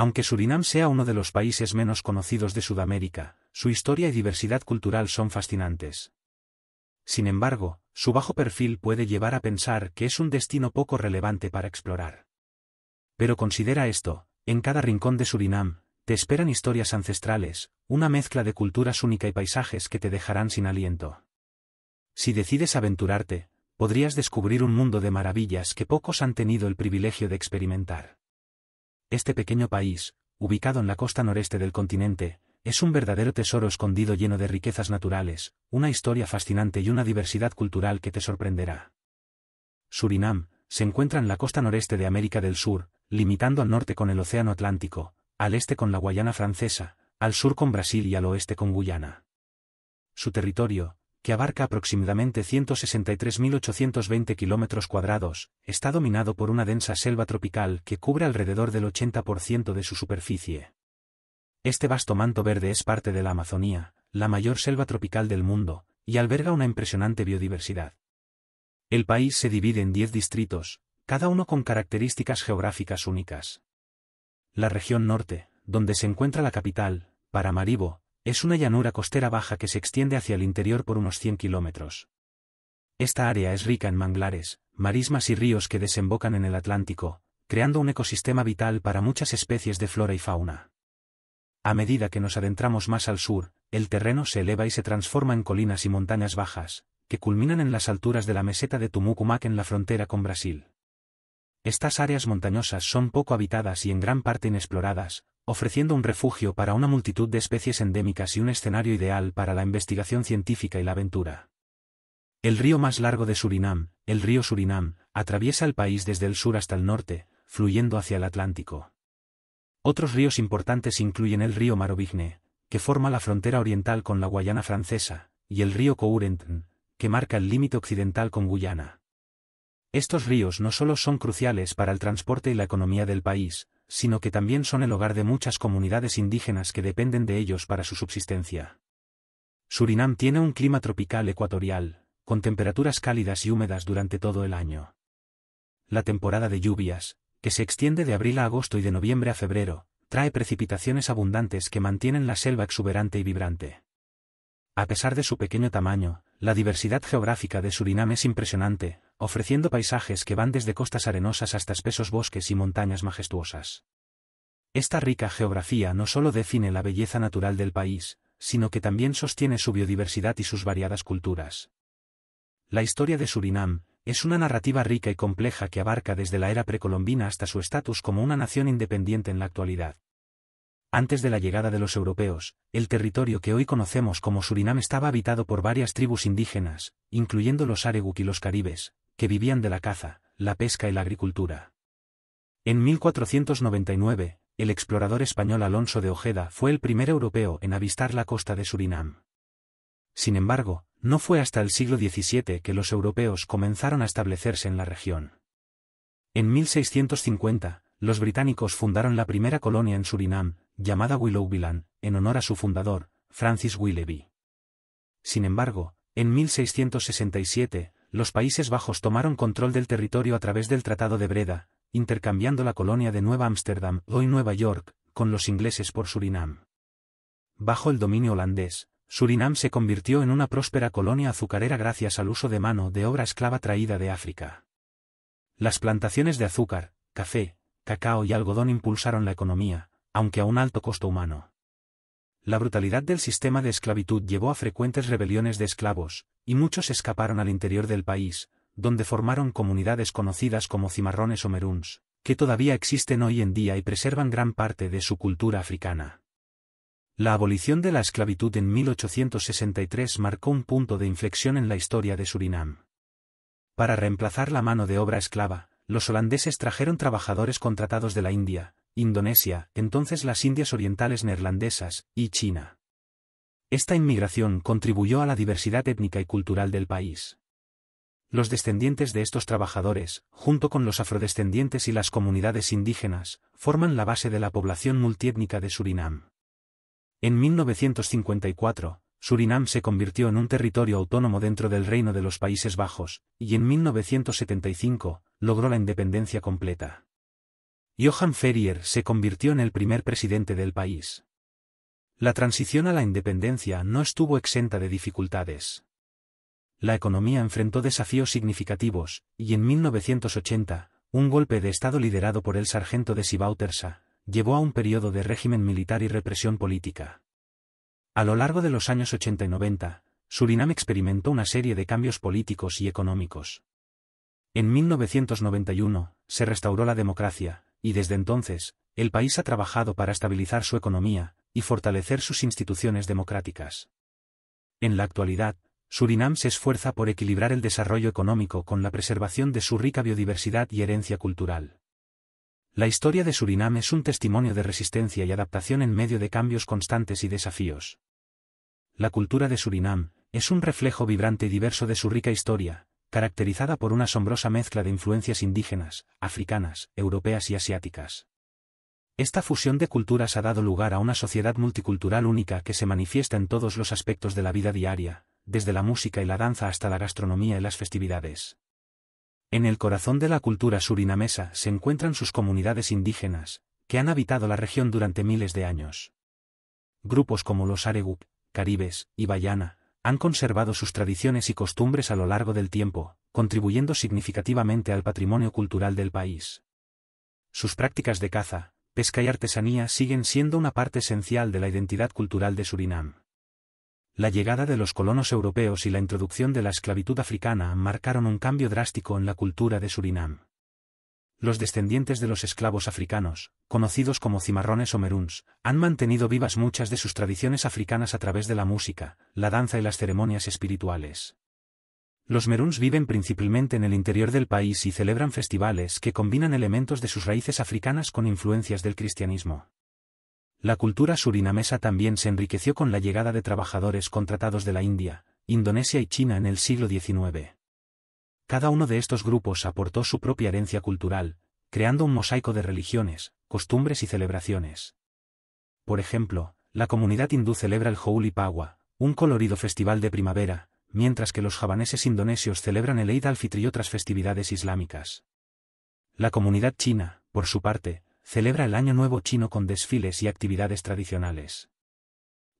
Aunque Surinam sea uno de los países menos conocidos de Sudamérica, su historia y diversidad cultural son fascinantes. Sin embargo, su bajo perfil puede llevar a pensar que es un destino poco relevante para explorar. Pero considera esto, en cada rincón de Surinam, te esperan historias ancestrales, una mezcla de culturas única y paisajes que te dejarán sin aliento. Si decides aventurarte, podrías descubrir un mundo de maravillas que pocos han tenido el privilegio de experimentar este pequeño país, ubicado en la costa noreste del continente, es un verdadero tesoro escondido lleno de riquezas naturales, una historia fascinante y una diversidad cultural que te sorprenderá. Surinam, se encuentra en la costa noreste de América del Sur, limitando al norte con el Océano Atlántico, al este con la Guayana francesa, al sur con Brasil y al oeste con Guyana. Su territorio, abarca aproximadamente 163.820 kilómetros cuadrados, está dominado por una densa selva tropical que cubre alrededor del 80% de su superficie. Este vasto manto verde es parte de la Amazonía, la mayor selva tropical del mundo, y alberga una impresionante biodiversidad. El país se divide en 10 distritos, cada uno con características geográficas únicas. La región norte, donde se encuentra la capital, Paramaribo, es una llanura costera baja que se extiende hacia el interior por unos 100 kilómetros. Esta área es rica en manglares, marismas y ríos que desembocan en el Atlántico, creando un ecosistema vital para muchas especies de flora y fauna. A medida que nos adentramos más al sur, el terreno se eleva y se transforma en colinas y montañas bajas, que culminan en las alturas de la meseta de Tumucumac en la frontera con Brasil. Estas áreas montañosas son poco habitadas y en gran parte inexploradas, ofreciendo un refugio para una multitud de especies endémicas y un escenario ideal para la investigación científica y la aventura. El río más largo de Surinam, el río Surinam, atraviesa el país desde el sur hasta el norte, fluyendo hacia el Atlántico. Otros ríos importantes incluyen el río Marovigne, que forma la frontera oriental con la Guayana francesa, y el río Courenten, que marca el límite occidental con Guyana. Estos ríos no solo son cruciales para el transporte y la economía del país, sino que también son el hogar de muchas comunidades indígenas que dependen de ellos para su subsistencia. Surinam tiene un clima tropical ecuatorial, con temperaturas cálidas y húmedas durante todo el año. La temporada de lluvias, que se extiende de abril a agosto y de noviembre a febrero, trae precipitaciones abundantes que mantienen la selva exuberante y vibrante. A pesar de su pequeño tamaño, la diversidad geográfica de Surinam es impresionante, ofreciendo paisajes que van desde costas arenosas hasta espesos bosques y montañas majestuosas. Esta rica geografía no solo define la belleza natural del país, sino que también sostiene su biodiversidad y sus variadas culturas. La historia de Surinam, es una narrativa rica y compleja que abarca desde la era precolombina hasta su estatus como una nación independiente en la actualidad. Antes de la llegada de los europeos, el territorio que hoy conocemos como Surinam estaba habitado por varias tribus indígenas, incluyendo los Areguk y los Caribes, que vivían de la caza, la pesca y la agricultura. En 1499, el explorador español Alonso de Ojeda fue el primer europeo en avistar la costa de Surinam. Sin embargo, no fue hasta el siglo XVII que los europeos comenzaron a establecerse en la región. En 1650, los británicos fundaron la primera colonia en Surinam, llamada Willoughbyland, en honor a su fundador, Francis Willoughby. Sin embargo, en 1667, los Países Bajos tomaron control del territorio a través del Tratado de Breda, intercambiando la colonia de Nueva Ámsterdam, hoy Nueva York, con los ingleses por Surinam. Bajo el dominio holandés, Surinam se convirtió en una próspera colonia azucarera gracias al uso de mano de obra esclava traída de África. Las plantaciones de azúcar, café, cacao y algodón impulsaron la economía, aunque a un alto costo humano la brutalidad del sistema de esclavitud llevó a frecuentes rebeliones de esclavos, y muchos escaparon al interior del país, donde formaron comunidades conocidas como cimarrones o meruns, que todavía existen hoy en día y preservan gran parte de su cultura africana. La abolición de la esclavitud en 1863 marcó un punto de inflexión en la historia de Surinam. Para reemplazar la mano de obra esclava, los holandeses trajeron trabajadores contratados de la India, Indonesia, entonces las Indias Orientales Neerlandesas, y China. Esta inmigración contribuyó a la diversidad étnica y cultural del país. Los descendientes de estos trabajadores, junto con los afrodescendientes y las comunidades indígenas, forman la base de la población multiétnica de Surinam. En 1954, Surinam se convirtió en un territorio autónomo dentro del Reino de los Países Bajos, y en 1975, logró la independencia completa. Johann Ferrier se convirtió en el primer presidente del país. La transición a la independencia no estuvo exenta de dificultades. La economía enfrentó desafíos significativos, y en 1980, un golpe de Estado liderado por el sargento de Sibautersa, llevó a un periodo de régimen militar y represión política. A lo largo de los años 80 y 90, Surinam experimentó una serie de cambios políticos y económicos. En 1991, se restauró la democracia, y desde entonces, el país ha trabajado para estabilizar su economía y fortalecer sus instituciones democráticas. En la actualidad, Surinam se esfuerza por equilibrar el desarrollo económico con la preservación de su rica biodiversidad y herencia cultural. La historia de Surinam es un testimonio de resistencia y adaptación en medio de cambios constantes y desafíos. La cultura de Surinam es un reflejo vibrante y diverso de su rica historia, caracterizada por una asombrosa mezcla de influencias indígenas, africanas, europeas y asiáticas. Esta fusión de culturas ha dado lugar a una sociedad multicultural única que se manifiesta en todos los aspectos de la vida diaria, desde la música y la danza hasta la gastronomía y las festividades. En el corazón de la cultura surinamesa se encuentran sus comunidades indígenas, que han habitado la región durante miles de años. Grupos como los Areguk, Caribes, y Bayana, han conservado sus tradiciones y costumbres a lo largo del tiempo, contribuyendo significativamente al patrimonio cultural del país. Sus prácticas de caza, pesca y artesanía siguen siendo una parte esencial de la identidad cultural de Surinam. La llegada de los colonos europeos y la introducción de la esclavitud africana marcaron un cambio drástico en la cultura de Surinam los descendientes de los esclavos africanos, conocidos como cimarrones o meruns, han mantenido vivas muchas de sus tradiciones africanas a través de la música, la danza y las ceremonias espirituales. Los meruns viven principalmente en el interior del país y celebran festivales que combinan elementos de sus raíces africanas con influencias del cristianismo. La cultura surinamesa también se enriqueció con la llegada de trabajadores contratados de la India, Indonesia y China en el siglo XIX. Cada uno de estos grupos aportó su propia herencia cultural, creando un mosaico de religiones, costumbres y celebraciones. Por ejemplo, la comunidad hindú celebra el Houli un colorido festival de primavera, mientras que los javaneses indonesios celebran el Eid al-Fitr y otras festividades islámicas. La comunidad china, por su parte, celebra el Año Nuevo chino con desfiles y actividades tradicionales.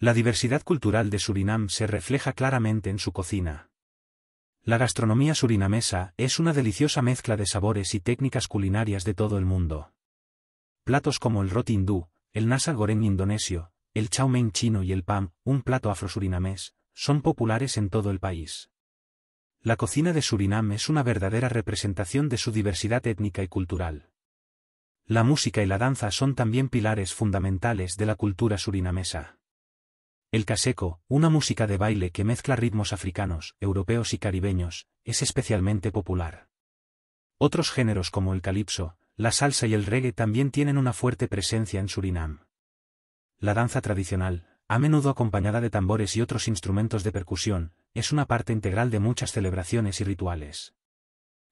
La diversidad cultural de Surinam se refleja claramente en su cocina. La gastronomía surinamesa es una deliciosa mezcla de sabores y técnicas culinarias de todo el mundo. Platos como el roti hindú, el nasa goreng indonesio, el chow mein chino y el pam, un plato afrosurinamés, son populares en todo el país. La cocina de Surinam es una verdadera representación de su diversidad étnica y cultural. La música y la danza son también pilares fundamentales de la cultura surinamesa. El caseco, una música de baile que mezcla ritmos africanos, europeos y caribeños, es especialmente popular. Otros géneros como el calipso, la salsa y el reggae también tienen una fuerte presencia en Surinam. La danza tradicional, a menudo acompañada de tambores y otros instrumentos de percusión, es una parte integral de muchas celebraciones y rituales.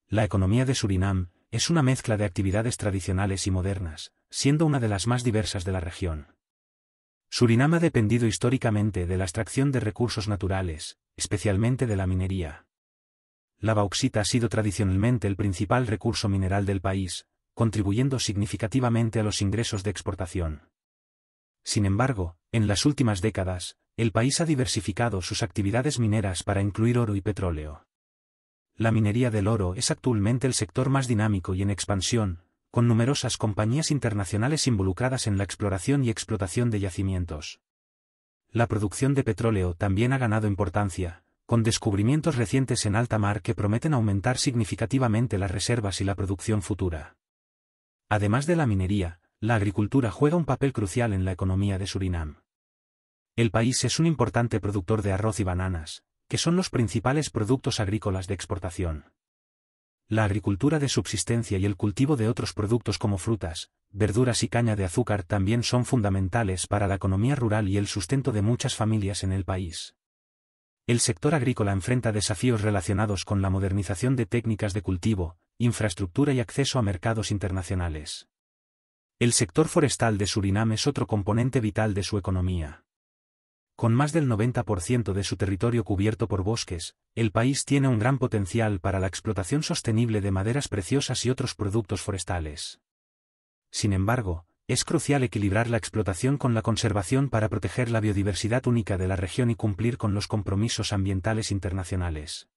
La economía de Surinam es una mezcla de actividades tradicionales y modernas, siendo una de las más diversas de la región. Surinam ha dependido históricamente de la extracción de recursos naturales, especialmente de la minería. La bauxita ha sido tradicionalmente el principal recurso mineral del país, contribuyendo significativamente a los ingresos de exportación. Sin embargo, en las últimas décadas, el país ha diversificado sus actividades mineras para incluir oro y petróleo. La minería del oro es actualmente el sector más dinámico y en expansión, con numerosas compañías internacionales involucradas en la exploración y explotación de yacimientos. La producción de petróleo también ha ganado importancia, con descubrimientos recientes en alta mar que prometen aumentar significativamente las reservas y la producción futura. Además de la minería, la agricultura juega un papel crucial en la economía de Surinam. El país es un importante productor de arroz y bananas, que son los principales productos agrícolas de exportación. La agricultura de subsistencia y el cultivo de otros productos como frutas, verduras y caña de azúcar también son fundamentales para la economía rural y el sustento de muchas familias en el país. El sector agrícola enfrenta desafíos relacionados con la modernización de técnicas de cultivo, infraestructura y acceso a mercados internacionales. El sector forestal de Surinam es otro componente vital de su economía. Con más del 90% de su territorio cubierto por bosques, el país tiene un gran potencial para la explotación sostenible de maderas preciosas y otros productos forestales. Sin embargo, es crucial equilibrar la explotación con la conservación para proteger la biodiversidad única de la región y cumplir con los compromisos ambientales internacionales.